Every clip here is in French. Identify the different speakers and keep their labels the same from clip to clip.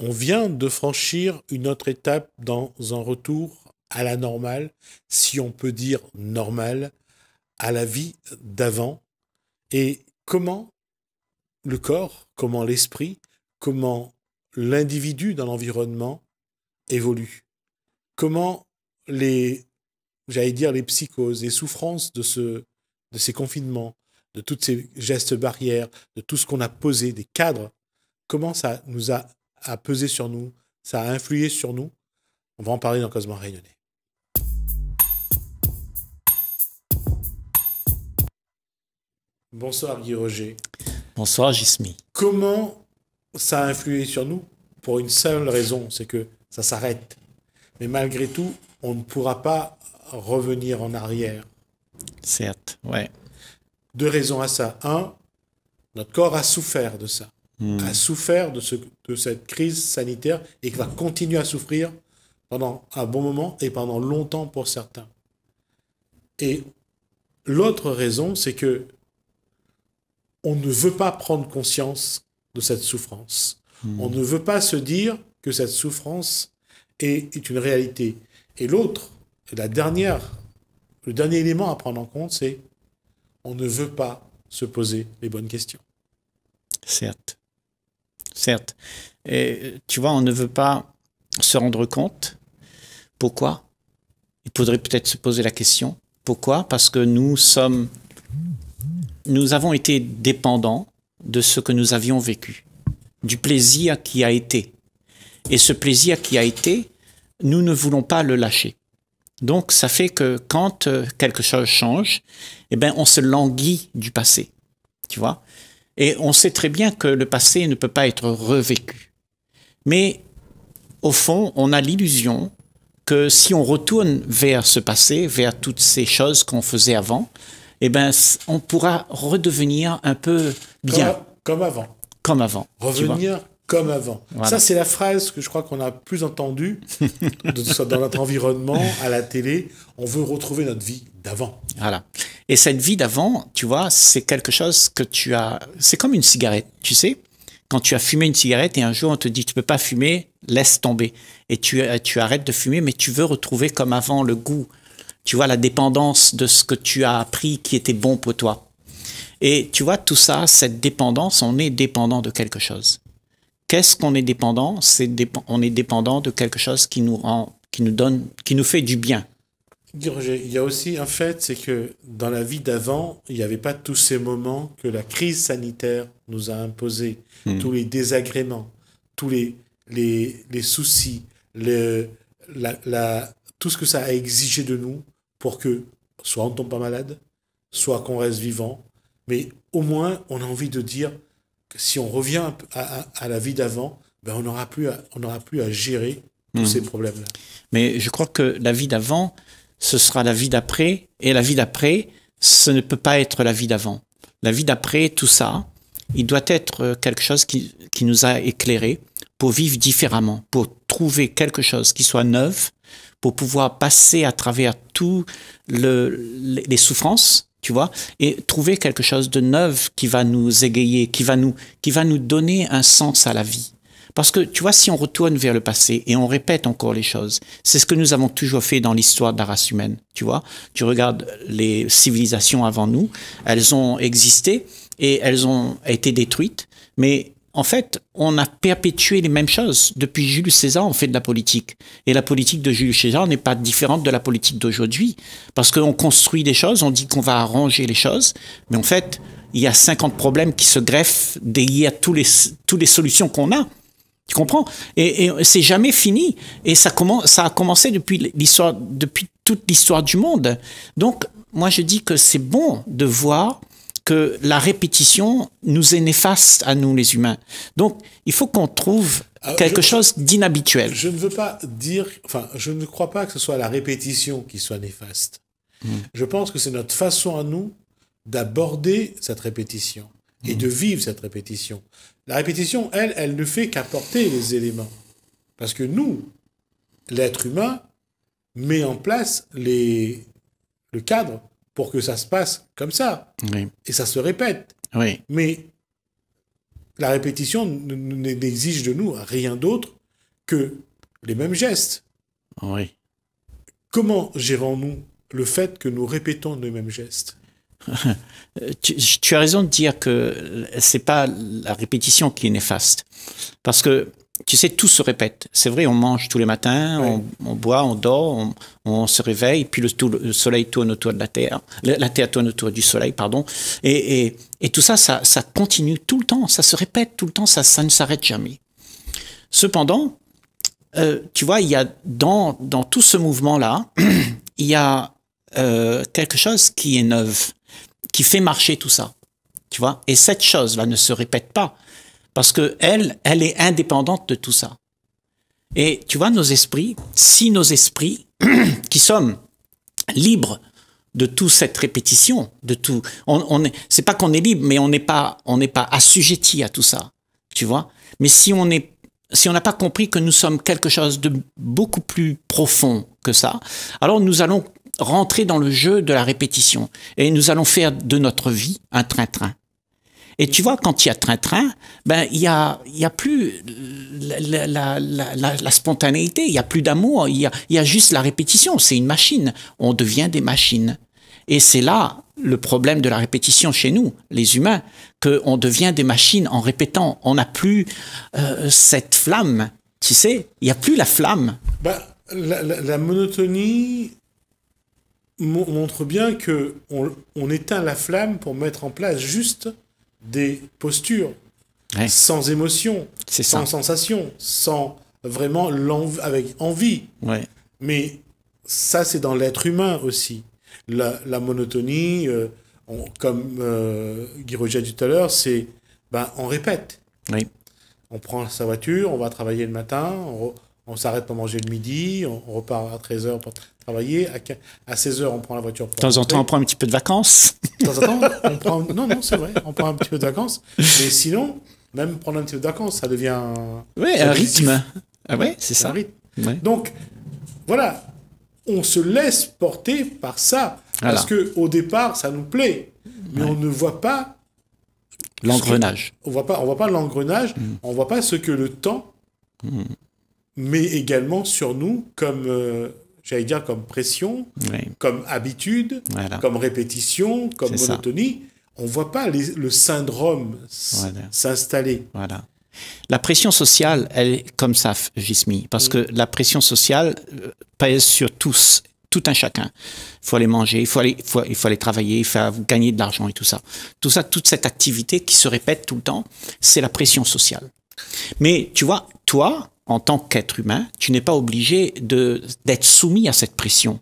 Speaker 1: On vient de franchir une autre étape dans un retour à la normale, si on peut dire normale, à la vie d'avant. Et comment le corps, comment l'esprit, comment l'individu dans l'environnement évolue. Comment les, j'allais dire, les psychoses, les souffrances de, ce, de ces confinements, de tous ces gestes barrières, de tout ce qu'on a posé, des cadres, comment ça nous a a pesé sur nous, ça a influé sur nous. On va en parler dans Cosmo Réunionnais. Bonsoir Guy Roger. Bonsoir Gismi. Comment ça a influé sur nous Pour une seule raison, c'est que ça s'arrête. Mais malgré tout, on ne pourra pas revenir en arrière.
Speaker 2: Certes, ouais.
Speaker 1: Deux raisons à ça. Un, notre corps a souffert de ça a hmm. souffert de, ce, de cette crise sanitaire et qui va continuer à souffrir pendant un bon moment et pendant longtemps pour certains. Et l'autre raison, c'est que on ne veut pas prendre conscience de cette souffrance. Hmm. On ne veut pas se dire que cette souffrance est, est une réalité. Et l'autre, la dernière, le dernier élément à prendre en compte, c'est on ne veut pas se poser les bonnes questions.
Speaker 2: Certes certes. Et, tu vois, on ne veut pas se rendre compte. Pourquoi Il faudrait peut-être se poser la question. Pourquoi Parce que nous sommes, nous avons été dépendants de ce que nous avions vécu, du plaisir qui a été. Et ce plaisir qui a été, nous ne voulons pas le lâcher. Donc, ça fait que quand euh, quelque chose change, eh ben, on se languit du passé. Tu vois et on sait très bien que le passé ne peut pas être revécu. Mais au fond, on a l'illusion que si on retourne vers ce passé, vers toutes ces choses qu'on faisait avant, eh ben, on pourra redevenir un peu bien. Comme, comme avant. Comme avant. Revenir comme avant. Ça, c'est
Speaker 1: la phrase que je crois qu'on a plus entendue, dans notre environnement, à la télé. On veut retrouver notre vie d'avant. Voilà.
Speaker 2: Et cette vie d'avant, tu vois, c'est quelque chose que tu as. C'est comme une cigarette, tu sais. Quand tu as fumé une cigarette et un jour on te dit tu peux pas fumer, laisse tomber. Et tu, euh, tu arrêtes de fumer, mais tu veux retrouver comme avant le goût, tu vois, la dépendance de ce que tu as appris qui était bon pour toi. Et tu vois, tout ça, cette dépendance, on est dépendant de quelque chose. Qu'est-ce qu'on est dépendant C'est On est dépendant de quelque chose qui nous rend, qui nous donne, qui nous fait du bien.
Speaker 1: Il y a aussi un fait, c'est que dans la vie d'avant, il n'y avait pas tous ces moments que la crise sanitaire nous a imposés, hmm. tous les désagréments, tous les, les, soucis, le, la, tout ce que ça a exigé de nous pour que soit on ne tombe pas malade, soit qu'on reste vivant, mais au moins on a envie de dire si on revient à, la vie d'avant, ben on n'aura plus, à, plus à gérer tous hmm. ces problèmes-là.
Speaker 2: Mais je crois que la vie d'avant, ce sera la vie d'après, et la vie d'après, ce ne peut pas être la vie d'avant. La vie d'après, tout ça, il doit être quelque chose qui, nous a éclairés pour vivre différemment, pour trouver quelque chose qui soit neuf, pour pouvoir passer à travers toutes les souffrances tu vois, et trouver quelque chose de neuf qui va nous égayer, qui va nous, qui va nous donner un sens à la vie. Parce que, tu vois, si on retourne vers le passé et on répète encore les choses, c'est ce que nous avons toujours fait dans l'histoire de la race humaine, tu vois. Tu regardes les civilisations avant nous, elles ont existé et elles ont été détruites, mais en fait, on a perpétué les mêmes choses. Depuis Julius César, on fait de la politique. Et la politique de Julius César n'est pas différente de la politique d'aujourd'hui. Parce qu'on construit des choses, on dit qu'on va arranger les choses, mais en fait, il y a 50 problèmes qui se greffent liés à tous les, toutes les solutions qu'on a. Tu comprends Et, c'est jamais fini. Et ça, commence, ça a commencé depuis, l'histoire, depuis toute l'histoire du monde. Donc, moi, je dis que c'est bon de voir que la répétition nous est néfaste à nous les humains. Donc il faut qu'on trouve ah, quelque chose d'inhabituel.
Speaker 1: Je ne veux pas dire, enfin, je ne crois pas que ce soit la répétition qui soit néfaste. Hmm. Je pense que c'est notre façon à nous d'aborder cette répétition et hmm. de vivre cette répétition. La répétition, elle, elle ne fait qu'apporter les éléments. Parce que nous, l'être humain, met en place les, le cadre pour que ça se passe comme ça. Et ça se répète. Oui. Mais la répétition n'exige de nous rien d'autre que les mêmes gestes. Oui. Comment gérons-nous le fait que nous répétons les mêmes gestes
Speaker 2: tu, as raison de dire que ce n'est pas la répétition qui est néfaste, parce que tu sais, tout se répète. C'est vrai, on mange tous les matins, on, boit, on dort, on, se réveille, puis le, tout, le, soleil tourne autour de la Terre, la Terre tourne autour du soleil, pardon. Et, tout ça, ça, continue tout le temps, ça se répète tout le temps, ça, ça ne s'arrête jamais. Cependant, euh, tu vois, il y a dans, dans tout ce mouvement-là, il y a euh, quelque chose qui est neuf, qui fait marcher tout ça. Tu vois, et cette chose-là ne se répète pas. Parce que elle, elle est indépendante de tout ça. Et tu vois, nos esprits, si nos esprits, qui sommes libres de toute cette répétition, de tout, on, c'est pas qu'on est libre, mais on n'est pas, on n'est pas assujetti à tout ça, tu vois. Mais si on est, si on n'a pas compris que nous sommes quelque chose de beaucoup plus profond que ça, alors nous allons rentrer dans le jeu de la répétition et nous allons faire de notre vie un train-train. Et tu vois, quand il y a train-train, ben il y a, plus la, spontanéité, il y a plus d'amour, il y a, juste la répétition. C'est une machine. On devient des machines. Et c'est là le problème de la répétition chez nous, les humains, qu'on devient des machines en répétant. On n'a plus euh, cette flamme, tu sais, il n'y a plus la flamme.
Speaker 1: Bah, la, monotonie montre bien que on éteint la flamme pour mettre en place juste des postures sans émotion, sans sensation, sans vraiment avec envie. Mais ça, c'est dans l'être humain aussi. La, monotonie, euh, comme euh, Guy Roger dit tout à l'heure, c'est ben, on répète. On prend sa voiture, on va travailler le matin, on, s'arrête pour manger le midi, on, on repart à 13h pour travailler. À, à 16h, on prend la voiture. de temps en temps, on prend
Speaker 2: un petit peu de vacances.
Speaker 1: De temps en temps, on prend. Non, non, c'est vrai, on prend un petit peu de vacances. Mais sinon, même prendre un petit peu de vacances, ça devient. Oui, un rythme. Ah ouais, c'est ça. rythme. Donc, voilà, on se laisse porter par ça. Parce que au départ, ça nous plaît. Mais on ne voit pas.
Speaker 2: L'engrenage.
Speaker 1: On voit pas, on voit pas l'engrenage, On mm. on voit pas ce que le temps mm. met également sur nous comme. Euh, j'allais dire, comme pression, comme habitude, comme répétition, comme monotonie. On ne voit pas le syndrome s'installer.
Speaker 2: Voilà. La pression sociale, elle est comme ça, Gismi, parce mm. que la pression sociale euh, pèse sur tous, tout un chacun. Il faut aller manger, il faut aller, faut, il faut aller travailler, il faut gagner de l'argent et tout ça. Tout ça, toute cette activité qui se répète tout le temps, c'est la pression sociale. Mais tu vois, toi, en tant qu'être humain, tu n'es pas obligé d'être soumis à cette pression.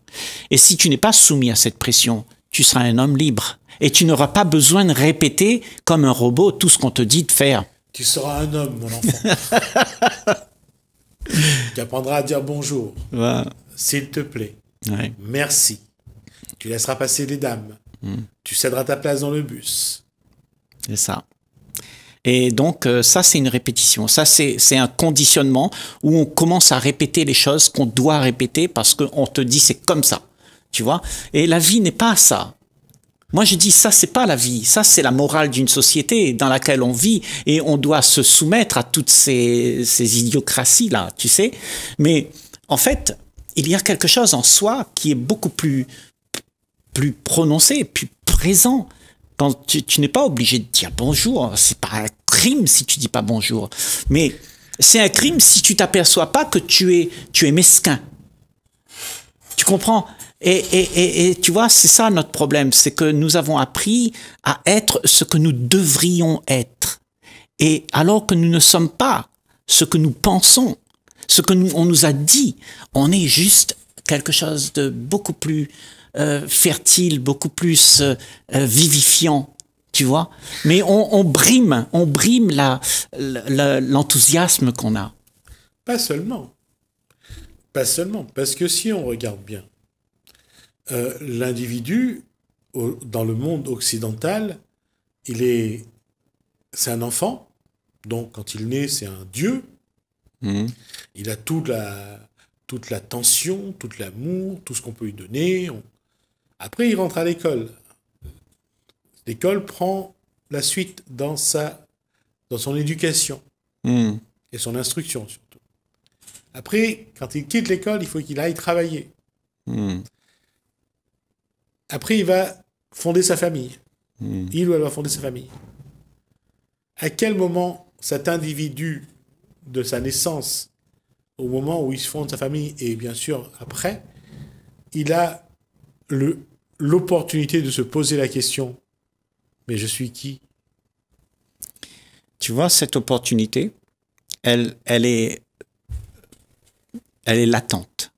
Speaker 2: Et si tu n'es pas soumis à cette pression, tu seras un homme libre. Et tu n'auras pas besoin de répéter comme un robot tout ce qu'on te dit de faire.
Speaker 1: Tu seras un homme, mon enfant. tu apprendras à dire bonjour. S'il te plaît. Merci. Tu laisseras passer les dames. Mm. Tu céderas ta place dans le bus.
Speaker 2: C'est ça. Et donc, euh, ça, c'est une répétition. Ça, c'est un conditionnement où on commence à répéter les choses qu'on doit répéter parce qu'on te dit c'est comme ça. Tu vois Et la vie n'est pas ça. Moi, je dis, ça, c'est pas la vie. Ça, c'est la morale d'une société dans laquelle on vit et on doit se soumettre à toutes ces, ces idiocraties-là, tu sais. Mais en fait, il y a quelque chose en soi qui est beaucoup plus, plus prononcé, plus présent. Quand tu, tu n'es pas obligé de dire bonjour, c'est pas si tu dis pas bonjour. Mais c'est un crime si tu t'aperçois pas que tu es, tu es mesquin. Tu comprends et, et, et, tu vois, c'est ça notre problème, c'est que nous avons appris à être ce que nous devrions être. Et alors que nous ne sommes pas ce que nous pensons, ce que nous, on nous a dit, on est juste quelque chose de beaucoup plus euh, fertile, beaucoup plus euh, euh, vivifiant, tu vois. Mais on, brime, on brime l'enthousiasme la, qu'on a.
Speaker 1: Pas seulement. Pas seulement. Parce que si on regarde bien, euh, l'individu, dans le monde occidental, il est. C'est un enfant. Donc, quand il naît, c'est un dieu. Mmh. Il a toute la, toute la tension, tout l'amour, tout ce qu'on peut lui donner. Après, il rentre à l'école. L'école prend la suite dans, sa, dans son éducation hmm. et son instruction surtout. Après, quand il quitte l'école, il faut qu'il aille travailler. Hmm. Après, il va fonder sa famille. Hmm. Il ou elle va fonder sa famille. À quel moment cet individu de sa naissance, au moment où il se fonde sa famille et bien sûr après, il a l'opportunité de se poser la question mais je suis qui
Speaker 2: Tu vois, cette opportunité, elle, elle, est, elle est latente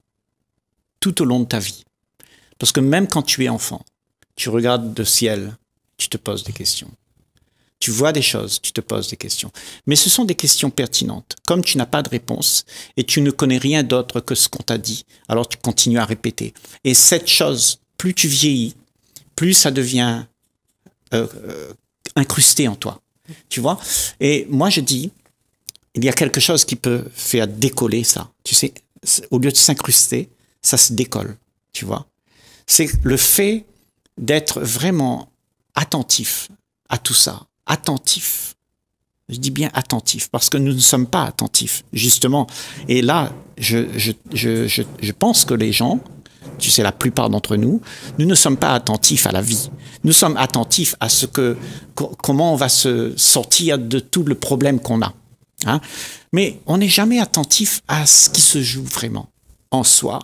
Speaker 2: tout au long de ta vie. Parce que même quand tu es enfant, tu regardes le ciel, tu te poses des questions. Tu vois des choses, tu te poses des questions. Mais ce sont des questions pertinentes. Comme tu n'as pas de réponse et tu ne connais rien d'autre que ce qu'on t'a dit, alors tu continues à répéter. Et cette chose, plus tu vieillis, plus ça devient euh, euh, incrusté en toi. Tu vois Et moi, je dis, il y a quelque chose qui peut faire décoller ça. Tu sais, au lieu de s'incruster, ça se décolle. Tu vois C'est le fait d'être vraiment attentif à tout ça. Attentif. Je dis bien attentif, parce que nous ne sommes pas attentifs, justement. Et là, je, je, je pense que les gens, tu sais, la plupart d'entre nous, nous ne sommes pas attentifs à la vie nous sommes attentifs à ce que, comment on va se sortir de tout le problème qu'on a. Hein. Mais on n'est jamais attentif à ce qui se joue vraiment en soi,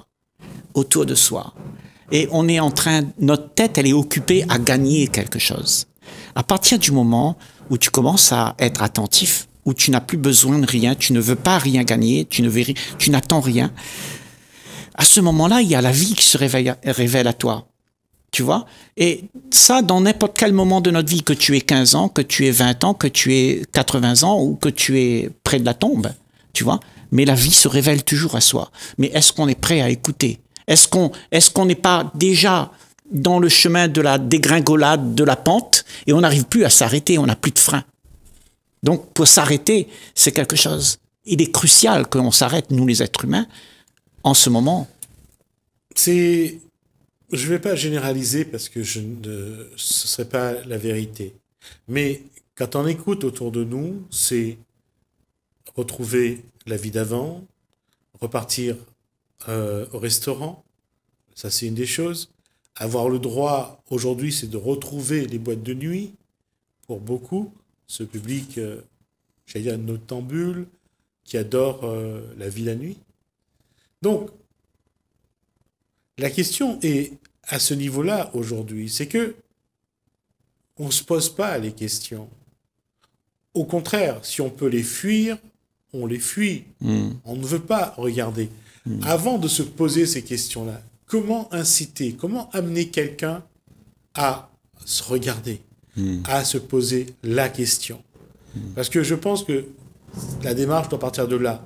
Speaker 2: autour de soi. Et on est en train, notre tête, elle est occupée à gagner quelque chose. À partir du moment où tu commences à être attentif, où tu n'as plus besoin de rien, tu ne veux pas rien gagner, tu ne veux, tu n'attends rien, à ce moment-là, il y a la vie qui se révèle à toi. Tu vois Et ça, dans n'importe quel moment de notre vie, que tu aies 15 ans, que tu aies 20 ans, que tu aies 80 ans ou que tu aies près de la tombe, tu vois Mais la vie se révèle toujours à soi. Mais est-ce qu'on est prêt à écouter Est-ce qu'on est qu'on n'est pas déjà dans le chemin de la dégringolade, de la pente, et on n'arrive plus à s'arrêter, on n'a plus de frein Donc pour s'arrêter, c'est quelque chose. Il est crucial que s'arrête, nous les êtres humains, en ce
Speaker 1: moment. C'est je ne vais pas généraliser parce que ce ne serait pas la vérité. Mais quand on écoute autour de nous, c'est retrouver la vie d'avant, repartir euh, au restaurant, ça c'est une des choses. Avoir le droit aujourd'hui, c'est de retrouver les boîtes de nuit pour beaucoup, ce public, j'ai euh, j'allais dire, notambule, qui adore euh, la vie la nuit. Donc, la question est à ce niveau-là aujourd'hui, c'est que on ne se pose pas les questions. Au contraire, si on peut les fuir, on les fuit. Hmm. On ne veut pas regarder. Hmm. Avant de se poser ces questions-là, comment inciter, comment amener quelqu'un à se regarder, hmm. à se poser la question Parce que je pense que la démarche doit partir de là.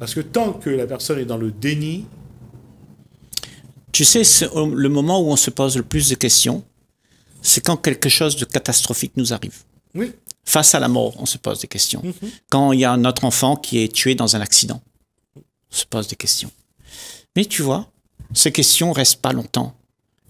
Speaker 1: Parce que tant que la personne est dans le déni, tu sais, euh, le moment où on se pose le plus de questions,
Speaker 2: c'est quand quelque chose de catastrophique nous arrive. Oui. Face à la mort, on se pose des questions. Mm-hmm. Quand il y a notre enfant qui est tué dans un accident, on se pose des questions. Mais tu vois, ces questions restent pas longtemps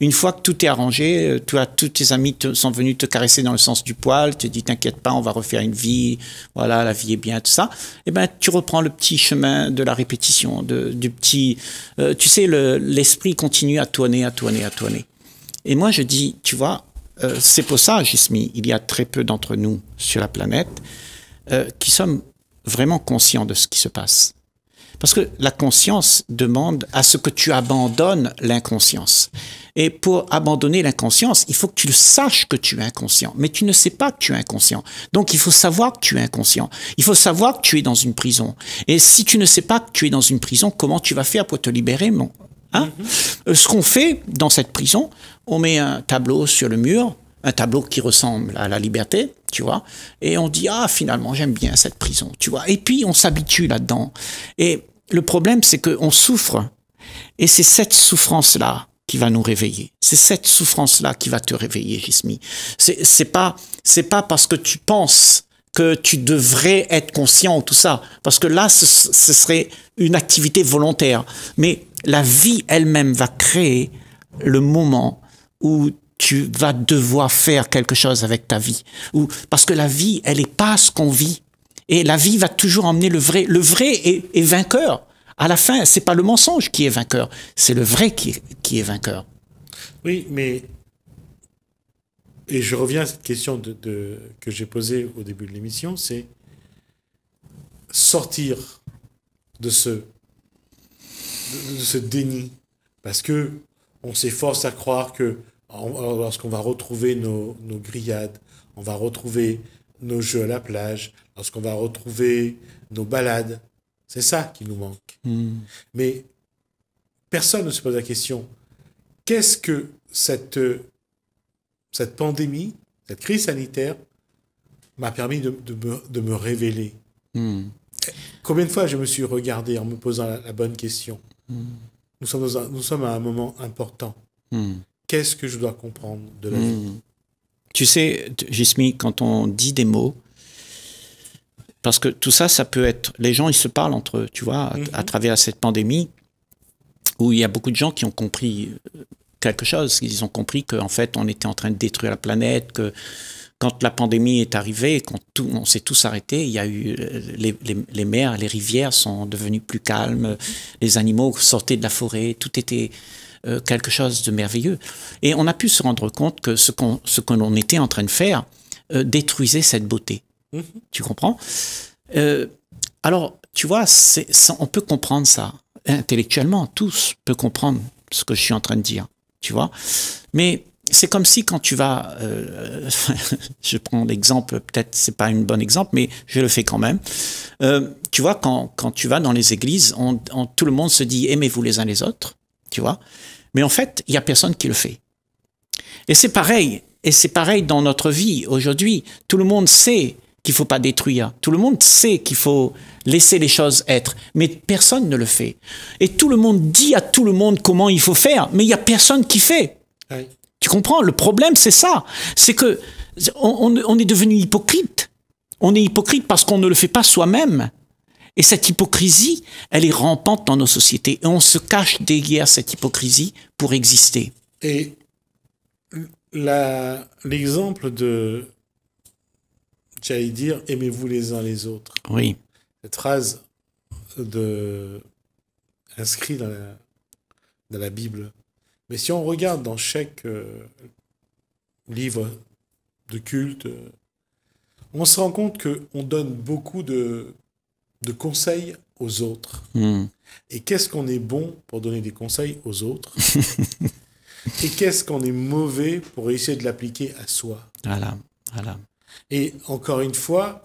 Speaker 2: une fois que tout est arrangé, euh, tu tous tes amis te, sont venus te caresser dans le sens du poil, te dis t'inquiète pas, on va refaire une vie, voilà, la vie est bien, tout ça. Et eh ben tu reprends le petit chemin de la répétition, de, du petit, euh, tu sais, l'esprit continue à tourner, à tourner, à tourner. Et moi je dis, tu vois, euh, c'est pour ça, Jismi, il y a très peu d'entre nous sur la planète qui sommes vraiment conscients de ce qui se passe. Parce que la conscience demande à ce que tu abandonnes l'inconscience. Et pour abandonner l'inconscience, il faut que tu saches que tu es inconscient. Mais tu ne sais pas que tu es inconscient. Donc il faut savoir que tu es inconscient. Il faut savoir que tu es dans une prison. Et si tu ne sais pas que tu es dans une prison, comment tu vas faire pour te libérer mon... hein? Mm-hmm. Euh, ce qu'on fait dans cette prison, on met un tableau sur le mur un tableau qui ressemble à la liberté, tu vois, et on dit ah finalement j'aime bien cette prison, tu vois, et puis on s'habitue là-dedans. Et le problème c'est qu'on souffre, et c'est cette souffrance là qui va nous réveiller. C'est cette souffrance là qui va te réveiller, Ismi C'est c'est pas c'est pas parce que tu penses que tu devrais être conscient ou tout ça, parce que là ce, ce serait une activité volontaire, mais la vie elle-même va créer le moment où tu vas devoir faire quelque chose avec ta vie. Ou, parce que la vie, elle n'est pas ce qu'on vit. Et la vie va toujours emmener le vrai. Le vrai est, vainqueur. À la fin, c'est pas le mensonge qui est vainqueur, c'est le vrai qui est, vainqueur.
Speaker 1: Oui, mais et je reviens à cette question de, que j'ai posée au début de l'émission, c'est sortir de ce, de ce déni, parce que on s'efforce à croire que lorsqu'on va retrouver nos, nos, grillades, on va retrouver nos jeux à la plage, lorsqu'on va retrouver nos balades. C'est ça qui nous manque. Hmm. Mais personne ne se pose la question, qu'est-ce que cette, cette pandémie, cette crise sanitaire m'a permis de, de, me, de, me, révéler hmm. Combien de fois je me suis regardé en me posant la, bonne question hmm. nous, sommes nous sommes à un moment important qu'est-ce que je dois comprendre de la vie hmm.
Speaker 2: Tu sais, Jismi, quand on dit des mots, parce que tout ça, ça peut être. Les gens, ils se parlent entre eux, tu vois, à, mhm. travers cette pandémie, où il y a beaucoup de gens qui ont compris euh, quelque chose. Ils ont compris qu'en fait, on était en train de détruire la planète, que quand la pandémie est arrivée, quand tout, on s'est tous arrêtés, il y a eu euh, les, les, les, mers, les rivières sont devenues plus calmes, les animaux sortaient de la forêt, tout était euh, quelque chose de merveilleux. Et on a pu se rendre compte que ce qu'on ce que l'on était en train de faire euh, détruisait cette beauté. Mhm. Tu comprends euh, Alors, tu vois, c'est on peut comprendre ça intellectuellement. Tous peuvent comprendre ce que je suis en train de dire. Tu vois Mais c'est comme si quand tu vas, je prends l'exemple, peut-être c'est pas un bon exemple, mais je le fais quand même. tu vois, quand, tu vas dans les églises, tout le monde se dit aimez-vous les uns les autres vois. Mais en fait, il n'y a personne qui le fait. Et c'est pareil, et c'est pareil dans notre vie aujourd'hui. Tout le monde sait qu'il faut pas détruire. Tout le monde sait qu'il faut laisser les choses être, mais personne ne le fait. Et tout le monde dit à tout le monde comment il faut faire, mais il y a personne qui fait. Tu comprends Le problème, c'est ça. C'est que on est devenu hypocrite. On est hypocrite parce qu'on ne le fait pas soi-même. Et cette hypocrisie, elle est rampante dans nos sociétés. Et on se cache derrière cette hypocrisie pour exister.
Speaker 1: Et l'exemple de, j'allais dire, aimez-vous les uns les autres. Oui. Cette phrase de, inscrite dans la, Bible. Mais si on regarde dans chaque euh, livre de culte, euh, on se rend compte qu'on donne beaucoup de de conseils aux autres. Hmm. Et qu'est-ce qu'on est bon pour donner des conseils aux autres Et qu'est-ce qu'on est mauvais pour essayer de l'appliquer à soi
Speaker 2: Voilà, voilà.
Speaker 1: Et encore une fois,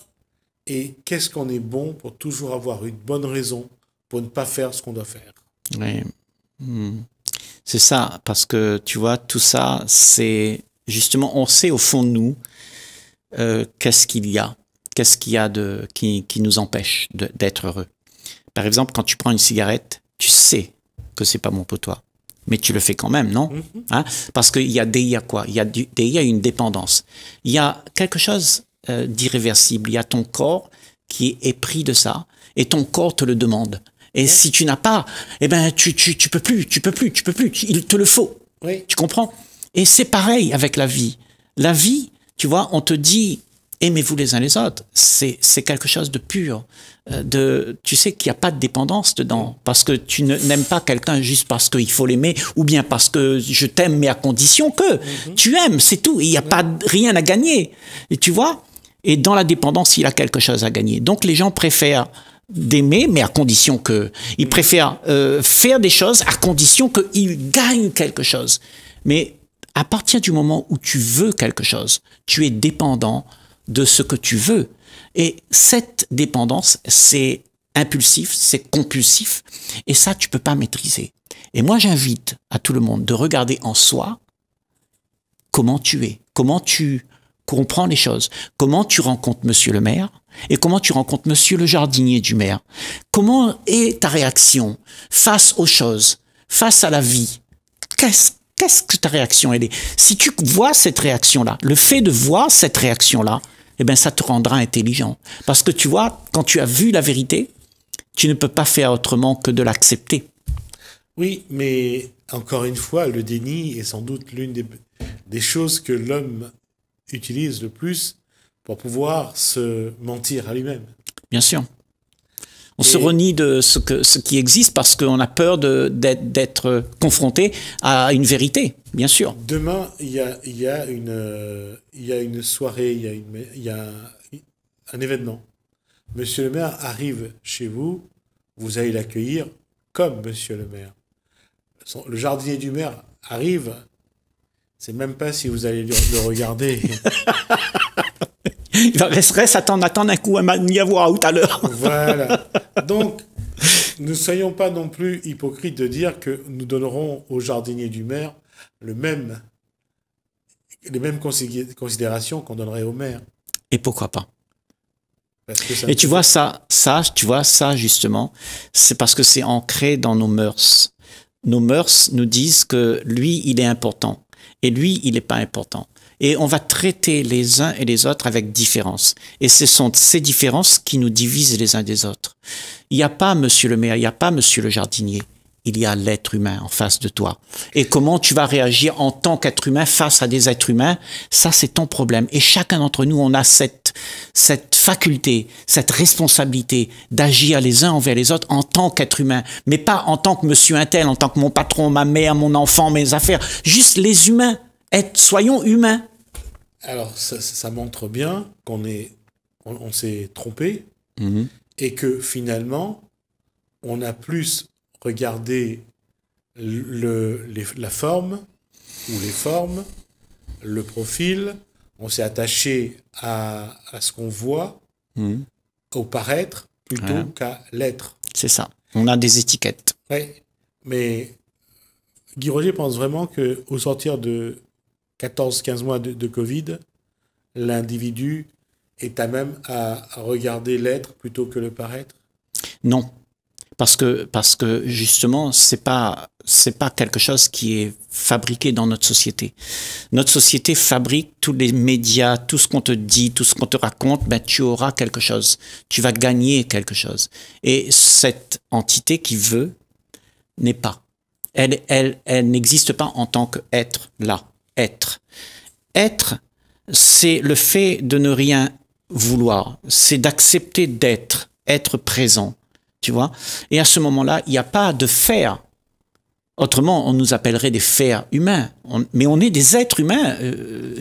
Speaker 1: et qu'est-ce qu'on est bon pour toujours avoir une bonne raison pour ne pas faire ce qu'on doit faire
Speaker 2: Oui. Hmm. C'est ça, parce que tu vois, tout ça, c'est justement, on sait au fond de nous euh, qu'est-ce qu'il y a. Qu'est-ce qu'il y a de, qui, nous empêche d'être heureux Par exemple, quand tu prends une cigarette, tu sais que c'est pas bon pour toi, mais tu le fais quand même, non mm-hmm. hein? Parce qu'il y a des il y quoi Il y a il y a une dépendance. Il y a quelque chose euh, d'irréversible. Il y a ton corps qui est pris de ça et ton corps te le demande. Et si tu n'as pas, eh ben tu, tu tu peux plus, tu peux plus, tu peux plus. il te le faut. Oui. Tu comprends Et c'est pareil avec la vie. La vie, tu vois, on te dit aimez-vous les uns les autres. C'est, quelque chose de pur. Euh, de, tu sais qu'il n'y a pas de dépendance dedans. Parce que tu n'aimes pas quelqu'un juste parce qu'il faut l'aimer ou bien parce que je t'aime, mais à condition que mhm. tu aimes, c'est tout. Il n'y a pas rien à gagner. Et tu vois Et dans la dépendance, il a quelque chose à gagner. Donc les gens préfèrent d'aimer, mais à condition que. Ils mhm. préfèrent euh, faire des choses à condition qu'ils gagnent quelque chose. Mais à partir du moment où tu veux quelque chose, tu es dépendant de ce que tu veux. Et cette dépendance, c'est impulsif, c'est compulsif, et ça, tu peux pas maîtriser. Et moi, j'invite à tout le monde de regarder en soi comment tu es, comment tu comprends les choses, comment tu rencontres monsieur le maire, et comment tu rencontres monsieur le jardinier du maire. Comment est ta réaction face aux choses, face à la vie Qu'est-ce quest que ta réaction est Si tu vois cette réaction-là, le fait de voir cette réaction-là, eh bien, ça te rendra intelligent. Parce que tu vois, quand tu as vu la vérité, tu ne peux pas faire autrement que de l'accepter.
Speaker 1: Oui, mais encore une fois, le déni est sans doute l'une des, des choses que l'homme utilise le plus pour pouvoir se mentir à lui-même. Bien sûr. On se
Speaker 2: renie de ce, qui existe parce qu'on a peur d'être confronté à une vérité, bien sûr.
Speaker 1: Demain, il y a, euh, une, soirée, il y a un événement. Monsieur le maire arrive chez vous, vous allez l'accueillir comme monsieur le maire. Le jardinier du maire arrive, c'est même pas si vous allez le regarder. il resterait s'attendre attendre un coup à à tout à l'heure.
Speaker 2: voilà.
Speaker 1: Donc, ne soyons pas non plus hypocrites de dire que nous donnerons aux jardiniers du maire le même, les mêmes considérations qu'on donnerait au maire. Et pourquoi pas Et tu vois ça,
Speaker 2: ça, tu vois ça justement, c'est parce que c'est ancré dans nos mœurs. Nos mœurs nous disent que lui, il est important et lui, il n'est pas important et on va traiter les uns et les autres avec différence. Et ce sont ces différences qui nous divisent les uns des autres. Il n'y a pas monsieur le maire, il n'y a pas monsieur le jardinier. Il y a l'être humain en face de toi. Et comment tu vas réagir en tant qu'être humain face à des êtres humains, ça c'est ton problème. Et chacun d'entre nous, on a cette, faculté, cette responsabilité d'agir les uns envers les autres en tant qu'être humain, mais pas en tant que monsieur un tel, en tant que mon patron, ma mère, mon enfant, mes affaires, juste les humains. Être, soyons humains.
Speaker 1: Alors, ça, montre bien qu'on est, on, s'est trompé mhm. et que finalement, on a plus regardé le, la forme ou les formes, le profil, on s'est attaché à, ce qu'on voit, mhm. au paraître, plutôt qu'à l'être.
Speaker 2: C'est ça. On a des étiquettes.
Speaker 1: Oui, mais Guy Roger pense vraiment qu'au sortir de, 14-15 mois de, Covid, l'individu est à même à regarder l'être plutôt que le paraître
Speaker 2: Non. Parce que, parce que justement, ce n'est pas, pas quelque chose qui est fabriqué dans notre société. Notre société fabrique tous les médias, tout ce qu'on te dit, tout ce qu'on te raconte, ben, tu auras quelque chose, tu vas gagner quelque chose. Et cette entité qui veut n'est pas. elle, elle n'existe pas en tant qu'être là être. Être, c'est le fait de ne rien vouloir, c'est d'accepter d'être, être présent, tu vois. Et à ce moment-là, il n'y a pas de faire. Autrement, on nous appellerait des fers humains. mais on est des êtres humains, euh,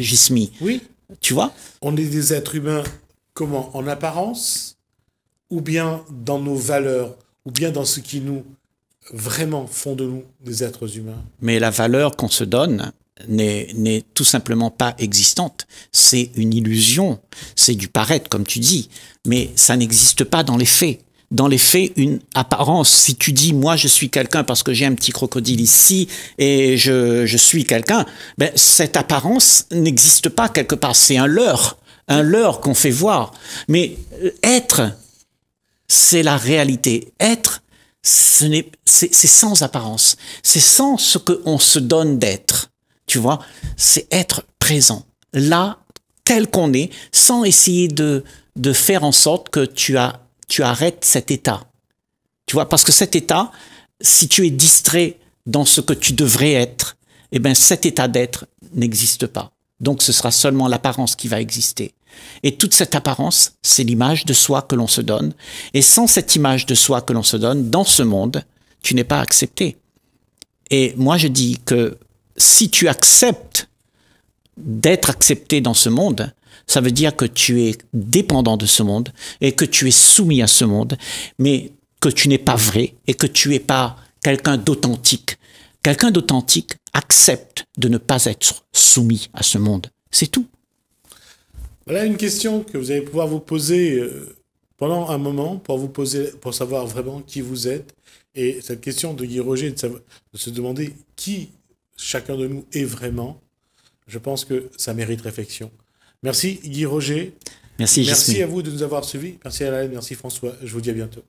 Speaker 1: Oui. Tu vois On est des êtres humains, comment En apparence Ou bien dans nos valeurs Ou bien dans ce qui nous, vraiment, font de nous des êtres humains
Speaker 2: Mais la valeur qu'on se donne, n'est tout simplement pas existante. C'est une illusion, c'est du paraître, comme tu dis, mais ça n'existe pas dans les faits. Dans les faits, une apparence, si tu dis moi je suis quelqu'un parce que j'ai un petit crocodile ici et je, suis quelqu'un, ben, cette apparence n'existe pas quelque part, c'est un leurre, un leurre qu'on fait voir. Mais euh, être, c'est la réalité. Être, c'est sans apparence, c'est sans ce qu'on se donne d'être. Tu vois, c'est être présent, là, tel qu'on est, sans essayer de, de faire en sorte que tu, as, tu arrêtes cet état. Tu vois, parce que cet état, si tu es distrait dans ce que tu devrais être, eh bien cet état d'être n'existe pas. Donc ce sera seulement l'apparence qui va exister. Et toute cette apparence, c'est l'image de soi que l'on se donne. Et sans cette image de soi que l'on se donne, dans ce monde, tu n'es pas accepté. Et moi, je dis que si tu acceptes d'être accepté dans ce monde, ça veut dire que tu es dépendant de ce monde et que tu es soumis à ce monde, mais que tu n'es pas vrai et que tu n'es pas quelqu'un d'authentique. Quelqu'un d'authentique accepte de ne pas être soumis à ce monde. C'est tout.
Speaker 1: Voilà une question que vous allez pouvoir vous poser euh, pendant un moment pour vous poser, pour savoir vraiment qui vous êtes. Et cette question de Guy Roger, de, de se demander qui chacun de nous est vraiment, je pense que ça mérite réflexion. Merci Guy Roger. Merci, Merci à vous de nous avoir suivis. Merci Alain, merci François. Je vous dis à bientôt.